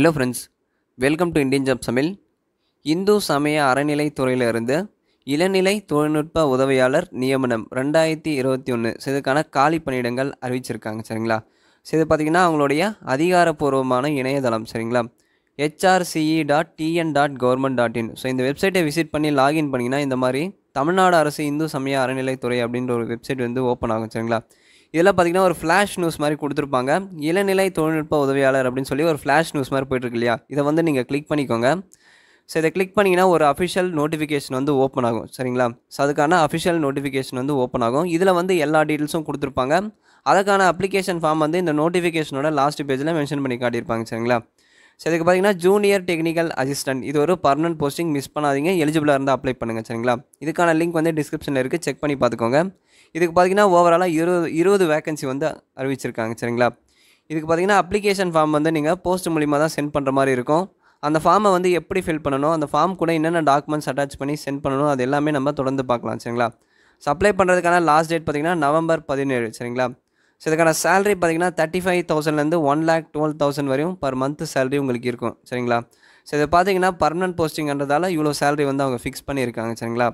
hello friends welcome to Indian job சமையல் இந்து சமய அறநிலைத்துறையிலிருந்து இளநிலை தொழில்நுட்ப உதவியாளர் நியமனம் ரெண்டாயிரத்தி இருபத்தி ஒன்று இதுக்கான காலி பணியிடங்கள் அறிவிச்சிருக்காங்க சரிங்களா ஸோ இது பார்த்திங்கன்னா அவங்களுடைய அதிகாரப்பூர்வமான இணையதளம் சரிங்களா HRCE dot TN dot government dot in so இந்த வெப்சைட்டை விசிட் பண்ணி லாகின் பண்ணிங்கன்னா இந்த மாதிரி தமிழ்நாடு அரசு இந்து சமய அறநிலைத்துறை அப்படின்ற ஒரு வெப்சைட் வந்து ஓப்பன் ஆகும் சரிங்களா இதெல்லாம் பார்த்தீங்கன்னா ஒரு ஃப்ளாஷ் நியூஸ் மாதிரி கொடுத்துருப்பாங்க இளநிலை தொழில்நுட்ப உதவியாளர் அப்படின்னு சொல்லி ஒரு ஃப்ளாஷ் நியூஸ் மாதிரி போயிட்டுருக்கு இல்லையா இதை வந்து நீங்கள் கிளிக் பண்ணிக்கோங்க ஸோ இதை கிளிக் பண்ணிங்கன்னா ஒரு அஃபிஷியல் நோட்டிஃபிகேஷன் வந்து ஓப்பன் ஆகும் சரிங்களா ஸோ அதுக்கான அஃபிஷியல் நோட்டிஃபிகேஷன் வந்து ஓப்பன் ஆகும் இதில் வந்து எல்லா டீட்டெயில்ஸும் கொடுத்துருப்பாங்க அதுக்கான அப்ளிகேஷன் ஃபார்ம் வந்து இந்த நோட்டிஃபிகேஷனோட லாஸ்ட் பேஜில் மென்ஷன் பண்ணி காட்டியிருப்பாங்க சரிங்களா ஸோ இதுக்கு பார்த்தீங்கன்னா ஜூனியர் டெக்னிக்கல் அசிஸ்டன்ட் இது ஒரு பர்மனன்ட் போஸ்டிங் மிஸ் பண்ணாதீங்க எலிஜிபிளாக இருந்தால் அப்ளை பண்ணுங்கள் சரிங்களா இதுக்கான லிங்க் வந்து டிஸ்கிரிப்ஷனில் இருக்குது செக் பண்ணி பார்த்துக்கோங்க இதுக்கு பார்த்தீங்கன்னா ஓவராலாக இருபது இருபது வேகன்சி வந்து அறிவிச்சிருக்காங்க சரிங்களா இதுக்கு பார்த்தீங்கன்னா அப்ளிகேஷன் ஃபார்ம் வந்து நீங்கள் போஸ்ட் மூலிமா தான் சென்ட் பண்ணுற மாதிரி இருக்கும் அந்த ஃபார்மை வந்து எப்படி ஃபில் பண்ணணும் அந்த ஃபார்ம் கூட என்னென்ன டாக்குமெண்ட்ஸ் அட்டாச் பண்ணி சென்ட் பண்ணணும் அது எல்லாமே நம்ம தொடர்ந்து பார்க்கலாம் சரிங்களா ஸோ அப்ளை பண்ணுறதுக்கான லாஸ்ட் டேட் பார்த்திங்கன்னா நவம்பர் பதினேழு சரிங்களா ஸோ இதுக்கான சேலரி பார்த்தீங்கன்னா தேர்ட்டி ஃபைவ் தௌசண்ட்லேருந்து ஒன் லேக் டுவெல் தௌசண்ட் வரையும் பர் மந்த் சேலரி உங்களுக்கு இருக்கும் சரிங்களா ஸோ இதை பார்த்தீங்கன்னா பர்மனன்ட் போஸ்டிங்கன்றதால இவ்வளோ சேலரி வந்து அவங்க ஃபிக்ஸ் பண்ணியிருக்காங்க சரிங்களா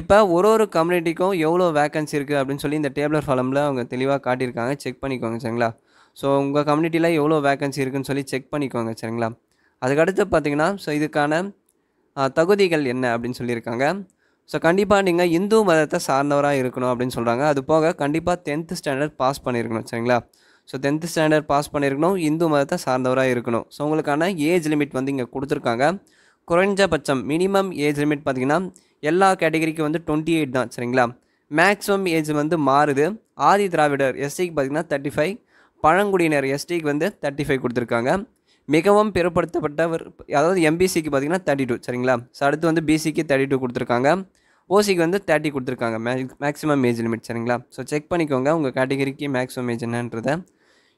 இப்போ ஒரு ஒரு கம்யூனிட்டிக்கும் எவ்வளோ வேக்கன்சி இருக்குது அப்படின்னு சொல்லி இந்த டேபிளர் ஃபாலமில் அவங்க தெளிவாக காட்டியிருக்காங்க செக் பண்ணிக்கோங்க சரிங்களா ஸோ உங்கள் கம்யூனிட்டியில் எவ்வளோ வேக்கன்சி இருக்குதுன்னு சொல்லி செக் பண்ணிக்கோங்க சரிங்களா அதுக்கடுத்து பார்த்தீங்கன்னா ஸோ இதுக்கான தகுதிகள் என்ன அப்படின்னு சொல்லியிருக்காங்க ஸோ கண்டிப்பாக நீங்கள் இந்து மதத்தை சார்ந்தவராக இருக்கணும் அப்படின்னு சொல்கிறாங்க அது போக கண்டிப்பாக டென்த்து ஸ்டாண்டர்ட் பாஸ் பண்ணியிருக்கணும் சரிங்களா ஸோ டென்த்து ஸ்டாண்டர்ட் பாஸ் பண்ணியிருக்கணும் இந்து மதத்தை சார்ந்தவராக இருக்கணும் ஸோ உங்களுக்கான ஏஜ் லிமிட் வந்து இங்கே கொடுத்துருக்காங்க குறைஞ்சபட்சம் மினிமம் ஏஜ் லிமிட் பார்த்திங்கன்னா எல்லா கேட்டகரிக்கும் வந்து டுவெண்ட்டி எயிட் தான் சரிங்களா மேக்ஸிமம் ஏஜ் வந்து மாறுது ஆதி திராவிடர் எஸ்டிக்கு பார்த்திங்கன்னா தேர்ட்டி ஃபைவ் பழங்குடியினர் எஸ்டிக்கு வந்து தேர்ட்டி ஃபைவ் கொடுத்துருக்காங்க மிகவும் பிறப்படுத்தப்பட்டவர் அதாவது எம்பிசிக்கு பார்த்தீங்கன்னா தேர்ட்டி டூ சரிங்களா ஸோ அடுத்து வந்து பிசிக்கு தேர்ட்டி டூ கொடுத்துருக்காங்க ஓசிக்கு வந்து தேர்ட்டி கொடுத்துருக்காங்க மே மேக்ஸிமம் ஏஜ் லிமிட் சரிங்களா ஸோ செக் பண்ணிக்கோங்க உங்கள் கேட்டகரிக்கு மேக்ஸிமம் ஏஜ் என்னன்றதை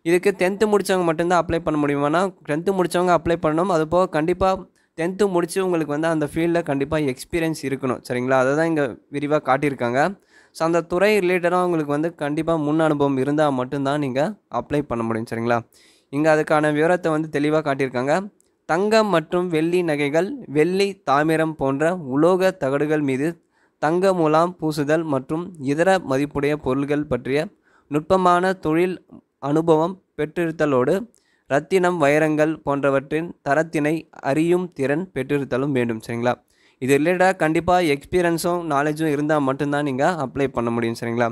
இதுக்கு டென்த்து முடித்தவங்க மட்டும்தான் அப்ளை பண்ண முடியுமானா டென்த்து முடித்தவங்க அப்ளை பண்ணணும் அது போக கண்டிப்பாக டென்த்து முடித்து உங்களுக்கு வந்து அந்த ஃபீல்டில் கண்டிப்பாக எக்ஸ்பீரியன்ஸ் இருக்கணும் சரிங்களா அதை தான் இங்கே விரிவாக காட்டியிருக்காங்க ஸோ அந்த துறை ரிலேட்டடாக உங்களுக்கு வந்து கண்டிப்பாக முன் அனுபவம் இருந்தால் மட்டும்தான் நீங்கள் அப்ளை பண்ண முடியும் சரிங்களா இங்கே அதுக்கான விவரத்தை வந்து தெளிவாக காட்டியிருக்காங்க தங்கம் மற்றும் வெள்ளி நகைகள் வெள்ளி தாமிரம் போன்ற உலோக தகடுகள் மீது தங்க மூலாம் பூசுதல் மற்றும் இதர மதிப்புடைய பொருள்கள் பற்றிய நுட்பமான தொழில் அனுபவம் பெற்றிருத்தலோடு ரத்தினம் வைரங்கள் போன்றவற்றின் தரத்தினை அறியும் திறன் பெற்றிருத்தலும் வேண்டும் சரிங்களா இது ரிலேட்டடாக கண்டிப்பாக எக்ஸ்பீரியன்ஸும் நாலேஜும் இருந்தால் மட்டும்தான் நீங்கள் அப்ளை பண்ண முடியும் சரிங்களா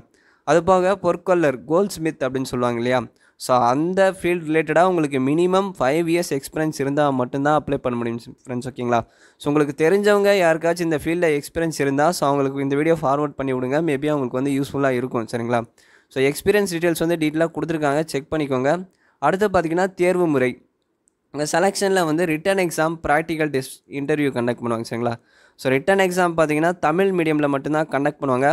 அது போக பொற்கொல்லர் கோல்ட் ஸ்மித் அப்படின்னு சொல்லுவாங்க இல்லையா ஸோ அந்த ஃபீல்டு ரிலேட்டடாக உங்களுக்கு மினிமம் ஃபைவ் இயர்ஸ் எக்ஸ்பீரியன்ஸ் இருந்தால் மட்டும்தான் அப்ளை பண்ண முடியும் ஃப்ரெண்ட்ஸ் ஓகேங்களா ஸோ உங்களுக்கு தெரிஞ்சவங்க யாருக்காச்சும் இந்த ஃபீல்டில் எக்ஸ்பீரியன்ஸ் இருந்தால் ஸோ அவங்களுக்கு இந்த வீடியோ ஃபார்வர்ட் பண்ணி விடுங்க மேபி அவங்களுக்கு வந்து யூஸ்ஃபுல்லாக இருக்கும் சரிங்களா ஸோ எக்ஸ்பீரியன்ஸ் டீட்டெயில்ஸ் வந்து டீட்டெயிலாக கொடுத்துருக்காங்க செக் பண்ணிக்கோங்க அடுத்து பார்த்திங்கன்னா தேர்வு முறை இந்த செலெக்ஷனில் வந்து written exam practical test interview conduct பண்ணுவாங்க சரிங்களா ஸோ ரிட்டன் எக்ஸாம் பார்த்திங்கன்னா தமிழ் மீடியமில் மட்டும்தான் கண்டக்ட் பண்ணுவாங்க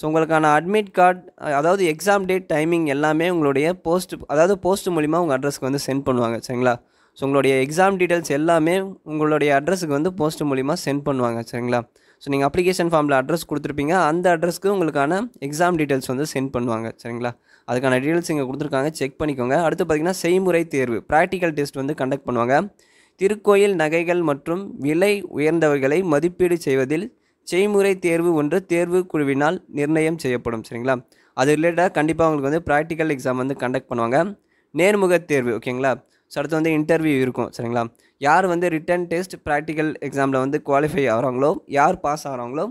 ஸோ உங்களுக்கான அட்மிட் கார்டு அதாவது எக்ஸாம் டேட் டைமிங் எல்லாமே உங்களுடைய போஸ்ட் அதாவது போஸ்ட் மூலிமா உங்கள் அட்ரஸ்க்கு வந்து சென்ட் பண்ணுவாங்க சரிங்களா ஸோ உங்களுடைய எக்ஸாம் டீட்டெயில்ஸ் எல்லாமே உங்களுடைய அட்ரஸுக்கு வந்து போஸ்ட் மூலிமா சென்ட் பண்ணுவாங்க சரிங்களா ஸோ நீங்கள் அப்ளிகேஷன் ஃபார்மில் அட்ரஸ் கொடுத்துருப்பீங்க அந்த அட்ரஸ்க்கு உங்களுக்கான எக்ஸாம் டீட்டெயில்ஸ் வந்து சென்ட் பண்ணுவாங்க சரிங்களா அதுக்கான டீட்டெயில்ஸ் இங்கே கொடுத்துருக்காங்க செக் பண்ணிக்கோங்க அடுத்து பார்த்திங்கன்னா செய்முறை தேர்வு ப்ராக்டிக்கல் டெஸ்ட் வந்து கண்டக்ட் பண்ணுவாங்க திருக்கோயில் நகைகள் மற்றும் விலை உயர்ந்தவர்களை மதிப்பீடு செய்வதில் செய்முறை தேர்வு ஒன்று தேர்வு குழுவினால் நிர்ணயம் செய்யப்படும் சரிங்களா அது ரிலேட்டடாக கண்டிப்பாக உங்களுக்கு வந்து ப்ராக்டிக்கல் எக்ஸாம் வந்து கண்டக்ட் பண்ணுவாங்க நேர்முக தேர்வு ஓகேங்களா ஸோ அடுத்து வந்து இன்டர்வியூ இருக்கும் சரிங்களா யார் வந்து ரிட்டன் டெஸ்ட் ப்ராக்டிக்கல் எக்ஸாமில் வந்து குவாலிஃபை ஆகிறாங்களோ யார் பாஸ் ஆகிறாங்களோ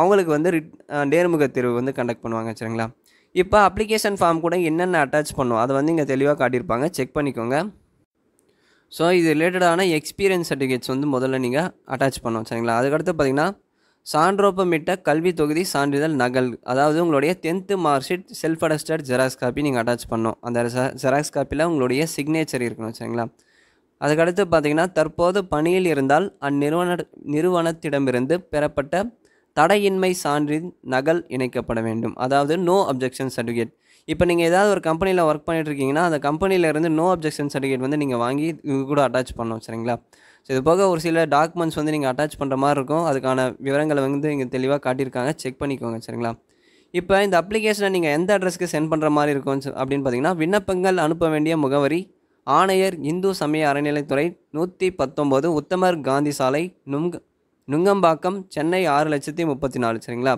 அவங்களுக்கு வந்து நேர்முக தேர்வு வந்து கண்டக்ட் பண்ணுவாங்க சரிங்களா இப்போ அப்ளிகேஷன் ஃபார்ம் கூட என்னென்ன அட்டாச் பண்ணும் அதை வந்து இங்கே தெளிவாக காட்டியிருப்பாங்க செக் பண்ணிக்கோங்க ஸோ இது ரிலேட்டடான எக்ஸ்பீரியன்ஸ் சர்டிஃபிகேட்ஸ் வந்து முதல்ல நீங்கள் அட்டாச் பண்ணும் சரிங்களா அதுக்கடுத்து பார்த்திங்கன்னா சான்றோப்பமிட்ட கல்வி தொகுதி சான்றிதழ் நகல் அதாவது உங்களுடைய tenth mark sheet self attested xerox copy நீங்கள் அட்டாச் பண்ணோம் அந்த ஜெராக்ஸ் காப்பியில் உங்களுடைய சிக்னேச்சர் இருக்கணும் சரிங்களா அதுக்கடுத்து பார்த்தீங்கன்னா தற்போது பணியில் இருந்தால் அந்நிறுவன நிறுவனத்திடமிருந்து பெறப்பட்ட தடையின்மை சான்றின் நகல் இணைக்கப்பட வேண்டும் அதாவது நோ அப்ஜெக்ஷன் சர்டிஃபிகேட் இப்போ நீங்கள் ஏதாவது ஒரு கம்பெனியில் ஒர்க் பண்ணிகிட்டு இருக்கீங்கன்னா அந்த கம்பெனியிலேருந்து நோ அப்ஜெக்ஷன் சர்டிஃபிகேட் வந்து நீங்கள் வாங்கி இது கூட அட்டாச் பண்ணணும் சரிங்களா ஸோ இது போக ஒரு சில டாக்குமெண்ட்ஸ் வந்து நீங்கள் அட்டாச் பண்ணுற மாதிரி இருக்கும் அதுக்கான விவரங்களை வந்து இங்கே தெளிவாக காட்டியிருக்காங்க செக் பண்ணிக்கோங்க சரிங்களா இப்போ இந்த அப்ளிகேஷனை நீங்கள் எந்த அட்ரஸ்க்கு சென்ட் பண்ணுற மாதிரி இருக்கும் அப்படின்னு பார்த்தீங்கன்னா விண்ணப்பங்கள் அனுப்ப வேண்டிய முகவரி ஆணையர் இந்து சமய அறநிலைத்துறை நூற்றி பத்தொம்போது உத்தமர் காந்தி சாலை நுங்க நுங்கம்பாக்கம் சென்னை ஆறு லட்சத்தி முப்பத்தி நாலு சரிங்களா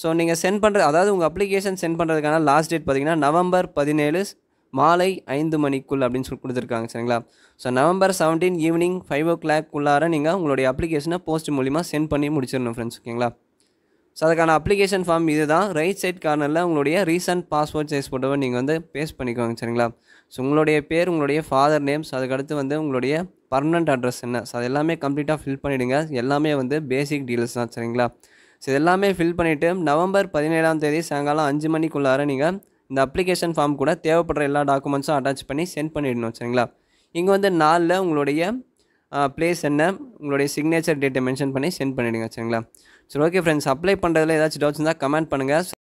ஸோ நீங்கள் சென்ட் பண்ணுற அதாவது உங்கள் அப்ளிகேஷன் சென்ட் பண்ணுறதுக்கான லாஸ்ட் டேட் பார்த்தீங்கன்னா நவம்பர் பதினேழு மாலை ஐந்து மணிக்குள் அப்படின்னு சொல்லி கொடுத்துருக்காங்க சரிங்களா so November seventeen evening five ஓ கிளாக்குள்ளார நீங்கள் உங்களுடைய அப்ளிகேஷனை போஸ்ட் மூலிமா சென்ட் பண்ணி முடிச்சிடணும் ஃப்ரெண்ட்ஸ் ஓகேங்களா ஸோ அதுக்கான அப்ளிகேஷன் ஃபார்ம் இது தான் ரைட் சைட் கார்னரில் உங்களுடைய ரீசன்ட் பாஸ்வேர்ட் சைஸ் போட்டவை நீங்கள் வந்து பேஸ்ட் பண்ணிக்கோங்க சரிங்களா ஸோ உங்களுடைய பேர் உங்களுடைய ஃபாதர் நேம்ஸ் அதுக்கடுத்து வந்து உங்களுடைய பர்மனண்ட் அட்ரஸ் என்ன ஸோ அது எல்லாமே கம்ப்ளீட்டாக ஃபில் பண்ணிவிடுங்க எல்லாமே வந்து பேசிக் டீட்டெயில்ஸ் தான் சரிங்களா ஸோ இது எல்லாமே ஃபில் பண்ணிவிட்டு நவம்பர் பதினேழாம் தேதி சாயங்காலம் அஞ்சு மணிக்குள்ளார நீங்கள் இந்த அப்ளிகேஷன் ஃபார்ம் கூட தேவைப்படுற எல்லா டாக்குமெண்ட்ஸும் அட்டாச் பண்ணி சென்ட் பண்ணிடணும் சரிங்களா இங்கே வந்து நாளில் உங்களுடைய ப்ளேஸ் என்ன உங்களுடைய சிக்னேச்சர் டேட்டை மென்ஷன் பண்ணி சென்ட் பண்ணிவிடுங்க சரிங்களா சரி ஓகே ஃப்ரெண்ட்ஸ் அப்ளை பண்ணுறதுல ஏதாச்சும் டவுட்ஸ் இருந்தால் கமெண்ட் பண்ணுங்கள்